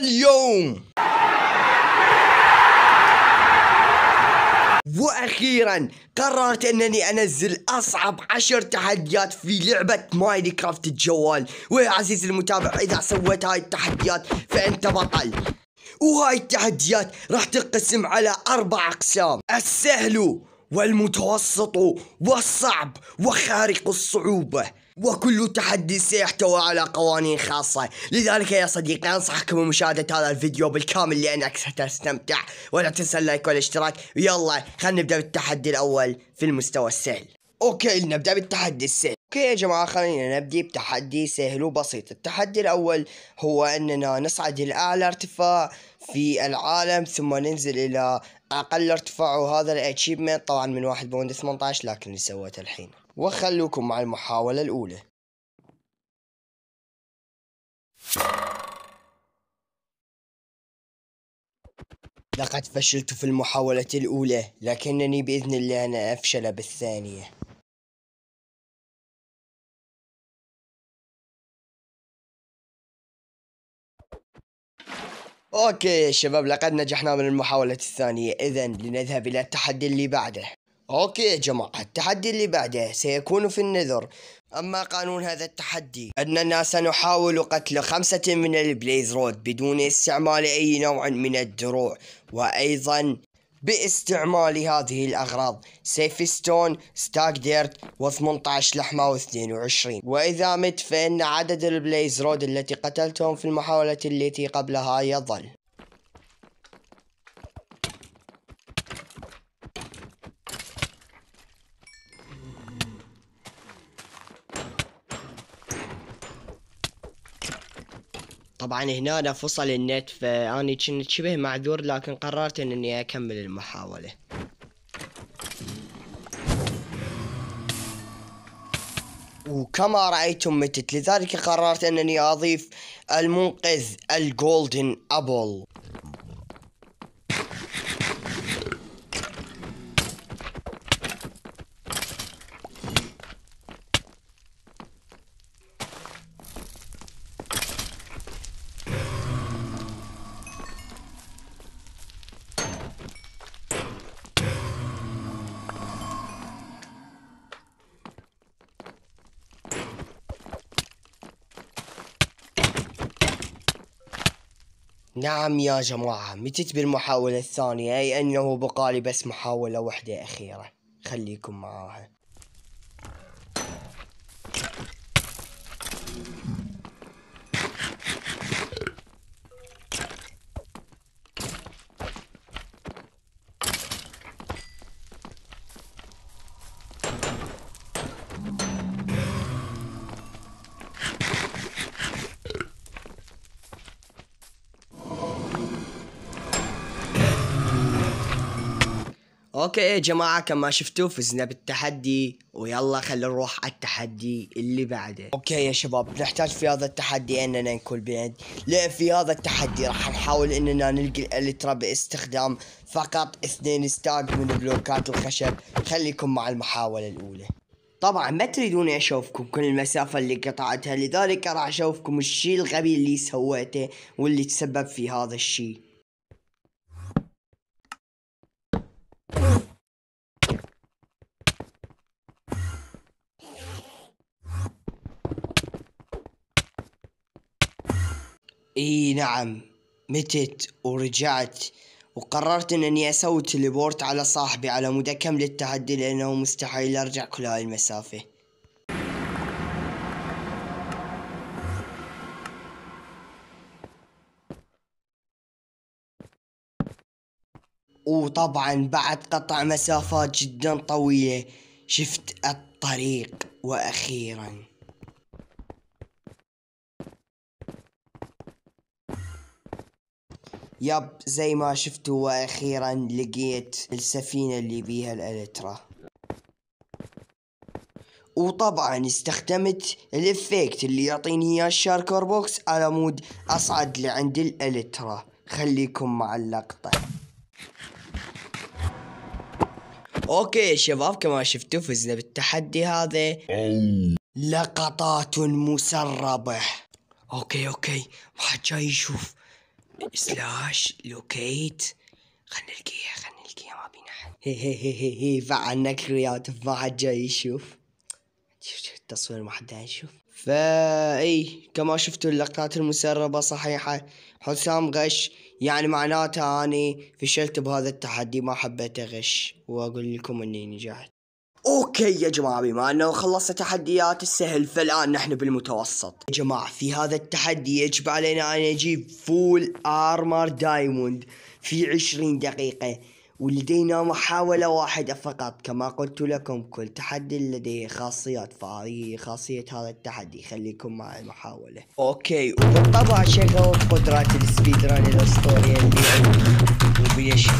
اليوم واخيرا قررت انني انزل اصعب عشر تحديات في لعبة كرافت الجوال ويا عزيزي المتابع اذا سويت هاي التحديات فانت بطل وهاي التحديات راح تنقسم على اربع اقسام السهل والمتوسط والصعب وخارق الصعوبة وكل تحدي سيحتوي على قوانين خاصة لذلك يا صديقي أنصحكم بمشاهدة هذا الفيديو بالكامل لأنك ستستمتع ولا تنسى اللايك والاشتراك ويلا خلينا نبدأ بالتحدي الأول في المستوى السهل أوكي نبدأ بالتحدي السهل اوكي يا جماعة خلينا نبدي بتحدي سهل وبسيط التحدي الاول هو اننا نصعد لأعلى ارتفاع في العالم ثم ننزل الى اقل ارتفاع هذا الاتشيفمنت طبعا من واحد بوند 18 لكن اللي سويته الحين وخلوكم مع المحاولة الاولى لقد فشلت في المحاولة الأولى لكنني بإذن الله أنا أفشل بالثانية اوكي يا شباب لقد نجحنا من المحاولة الثانية اذا لنذهب الى التحدي اللي بعده اوكي يا جماعة التحدي اللي بعده سيكون في النذر اما قانون هذا التحدي اننا سنحاول قتل خمسة من البليز رود بدون استعمال اي نوع من الدروع وايضا باستعمال هذه الأغراض سيفستون ديرت و18 لحمة و22 وإذا مت فإن عدد البلايز رود التي قتلتهم في المحاولة التي قبلها يظل طبعا هنا فصل النت فاني كنت شبه معذور لكن قررت اني اكمل المحاولة وكما رأيتم متت لذلك قررت انني اضيف المنقذ الجولدن ابل نعم يا جماعة متت بالمحاولة الثانية أي أنه بقالي بس محاولة وحدة أخيرة خليكم معاها اوكي يا إيه جماعة كما شفتوا فزنا بالتحدي ويلا خلينا نروح على التحدي اللي بعده اوكي يا شباب نحتاج في هذا التحدي اننا نكون بيد لان في هذا التحدي راح نحاول اننا نلقي الالترا باستخدام فقط اثنين ستاك من بلوكات الخشب خليكم مع المحاولة الاولى طبعا ما تريدوني اشوفكم كل المسافة اللي قطعتها لذلك راح اشوفكم الشيء الغبي اللي سويته واللي تسبب في هذا الشيء اي نعم متت ورجعت وقررت انني اسوي تليبورت على صاحبي على مدى اكمل التحدي لانه مستحيل ارجع كل هاي المسافه وطبعا بعد قطع مسافات جدا طويله شفت الطريق واخيرا يب زي ما شفتوا واخيرا لقيت السفينة اللي بيها الالترا وطبعا استخدمت الافكت اللي يعطيني اياه الشاركور بوكس على مود اصعد لعند الالترا خليكم مع اللقطة اوكي شباب كما شفتوا فزنا بالتحدي هذا لقطات مسربة اوكي اوكي ما حد جاي يشوف سلاش لوكيت خلنا نلقيها خلنا نلقيها ما بينا حد هي هي هي هي هي عنك وياك ما حد جاي يشوف شوف شوف التصوير ما حد جاي يشوف فا اي كما شفتوا اللقطات المسربة صحيحة حسام غش يعني معناته اني فشلت بهذا التحدي ما حبيت اغش واقول لكم اني نجحت اوكي يا جماعة بما انه خلصنا تحديات السهل فالان نحن بالمتوسط يا جماعة في هذا التحدي يجب علينا ان نجيب فول ارمر دايموند في عشرين دقيقة ولدينا محاولة واحدة فقط كما قلت لكم كل تحدي لديه خاصيات فهذه خاصية هذا التحدي خليكم مع المحاولة اوكي وبالطبع شغل قدرات السبيد ران الاسطورية اللي عندي وبيشت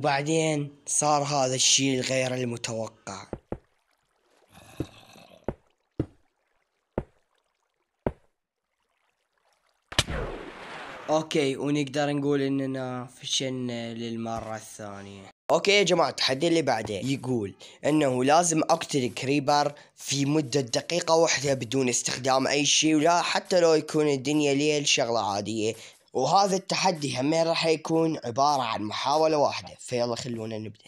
وبعدين صار هذا الشيء الغير المتوقع اوكي ونقدر نقول اننا فشلنا للمرة الثانية اوكي يا جماعة التحدي اللي بعده يقول انه لازم اقتل كريبر في مدة دقيقة واحدة بدون استخدام اي شيء ولا حتى لو يكون الدنيا ليل شغلة عادية وهذا التحدي همين راح يكون عبارة عن محاولة واحدة فيلا خلونا نبدأ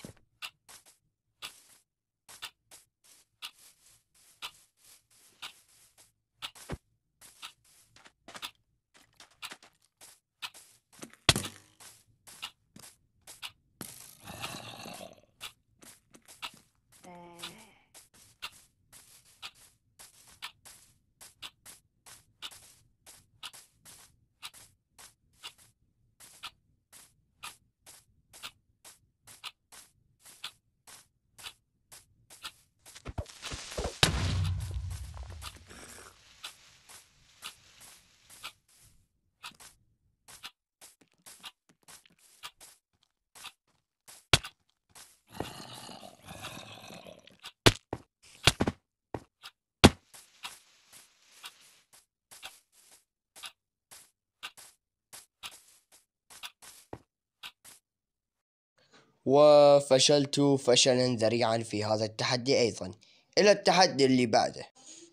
وفشلت فشلا ذريعا في هذا التحدي أيضا إلى التحدي اللي بعده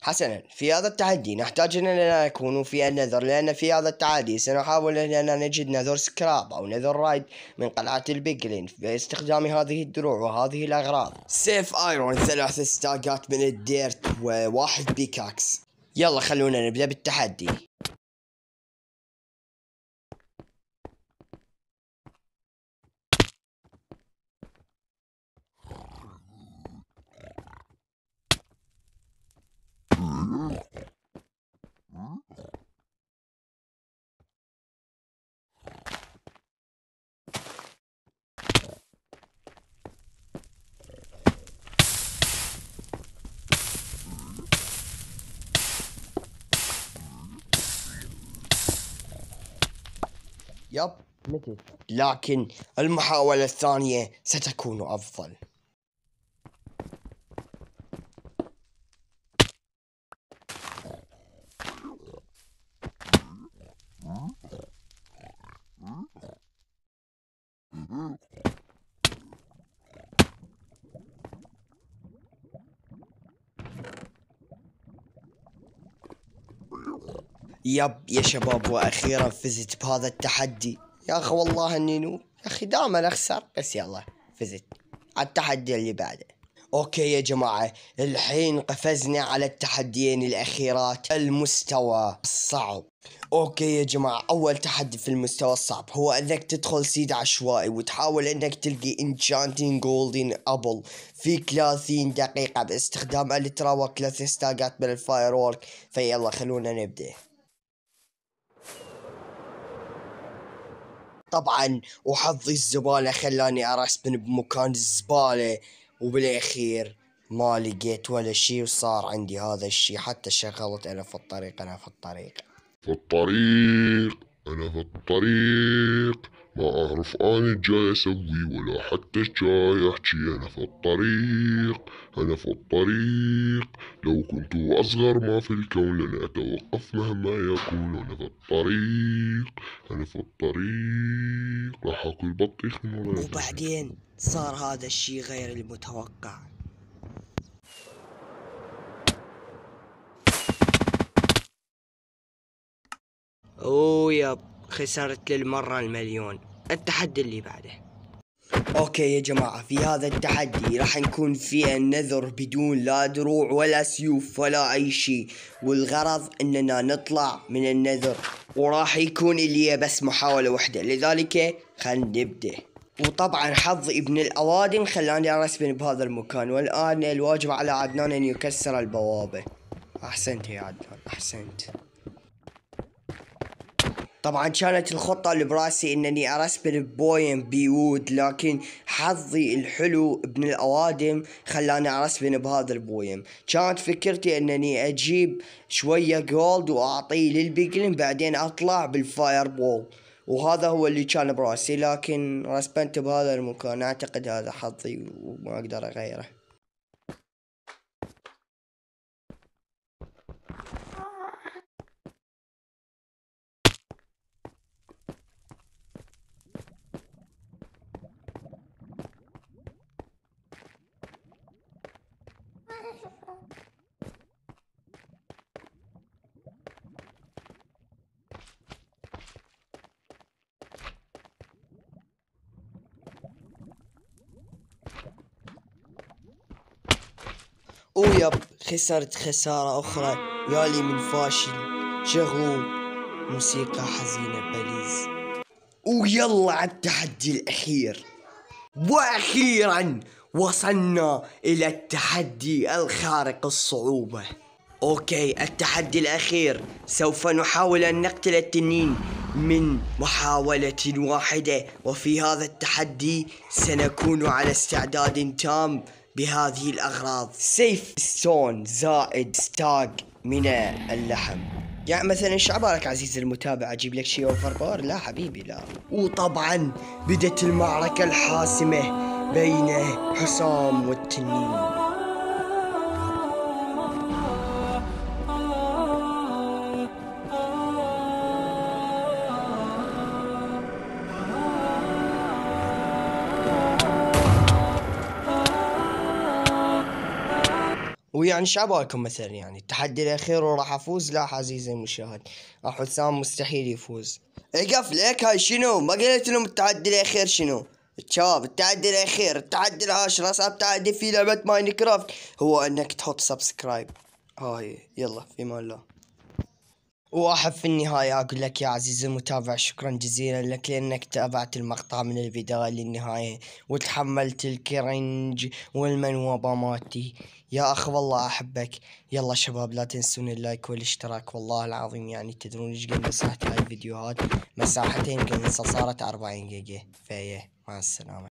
حسنا في هذا التحدي نحتاج أننا نكون في النذر لأن في هذا التحدي سنحاول أننا نجد نذر سكراب أو نذر رايد من قلعة البيجلين باستخدام هذه الدروع وهذه الأغراض سيف ايرون ثلاث ستاقات من الديرت وواحد بيكاكس يلا خلونا نبدأ بالتحدي يب متى لكن المحاولة الثانية ستكون أفضل يب يا شباب واخيرا فزت بهذا التحدي يا اخي والله اني نوب يا اخي دائما اخسر بس يلا فزت على التحدي اللي بعده اوكي يا جماعة الحين قفزنا على التحديين الاخيرات المستوى الصعب اوكي يا جماعة اول تحدي في المستوى الصعب هو انك تدخل سيد عشوائي وتحاول انك تلقي انشانتين جولدن ابل في 30 دقيقة باستخدام الترا وثلاث ستاقات من الفاير وورك فيلا خلونا نبدأ طبعا وحظي الزبالة خلاني ارسبن بمكان الزبالة وبالاخير ما لقيت ولا شي وصار عندي هذا الشي حتى شغلت انا في الطريق انا في الطريق في الطريق انا في الطريق ما اعرف انا جاي اسوي ولا حتى جاي احكي انا في الطريق انا في الطريق لو كنت اصغر ما في الكون لن اتوقف مهما يكون انا في الطريق يعني في الطريق راح اكل بطيخ من وبعدين صار هذا الشيء غير المتوقع اوه يب خسرت للمرة المليون التحدي اللي بعده اوكي يا جماعة في هذا التحدي راح نكون في النذر بدون لا دروع ولا سيوف ولا اي شيء والغرض اننا نطلع من النذر وراح يكون لي بس محاولة واحدة لذلك خلينا نبدأ وطبعا حظ ابن الاوادم خلاني ارسم بهذا المكان والان الواجب على عدنان ان يكسر البوابة احسنت يا عدنان احسنت طبعا كانت الخطة اللي براسي انني ارسبن ببوين بيود لكن حظي الحلو ابن الاوادم خلاني ارسبن بهذا البويم كانت فكرتي انني اجيب شوية جولد واعطيه للبيجلين بعدين اطلع بالفاير بول وهذا هو اللي كان براسي لكن رسبنت بهذا المكان اعتقد هذا حظي وما اقدر اغيره ويب خسرت خسارة أخرى يالي من فاشل شغلوا موسيقى حزينة بليز ويلا على التحدي الأخير وأخيرا وصلنا إلى التحدي الخارق الصعوبة أوكي التحدي الأخير سوف نحاول أن نقتل التنين من محاولة واحدة وفي هذا التحدي سنكون على استعداد تام بهذه الأغراض سيف ستون زائد ستاج من اللحم يعني مثلا ايش عبارك عزيزي المتابع اجيب لك شيء اوفر بار لا حبيبي لا وطبعا بدت المعركة الحاسمة بين حسام والتنين ويعني شو عبالكم مثلا يعني التحدي الاخير وراح افوز لا عزيزي المشاهد حسام مستحيل يفوز اقف لك هاي شنو ما قلت لهم التحدي الاخير شنو شباب التعدي الاخير التعدي العاشر اصعب تعدي في لعبة ماينكرافت هو انك تحط سبسكرايب هاي يلا في امان الله واحب في النهاية أقول لك يا عزيزي المتابع شكرا جزيلا لك لأنك تابعت المقطع من البداية للنهاية وتحملت الكرنج والمنوبة ماتي يا أخ والله أحبك يلا شباب لا تنسون اللايك والاشتراك والله العظيم يعني تدرون ايش قد مساحة هاي الفيديوهات مساحتين قد صارت 40 جيجا فيا مع السلامة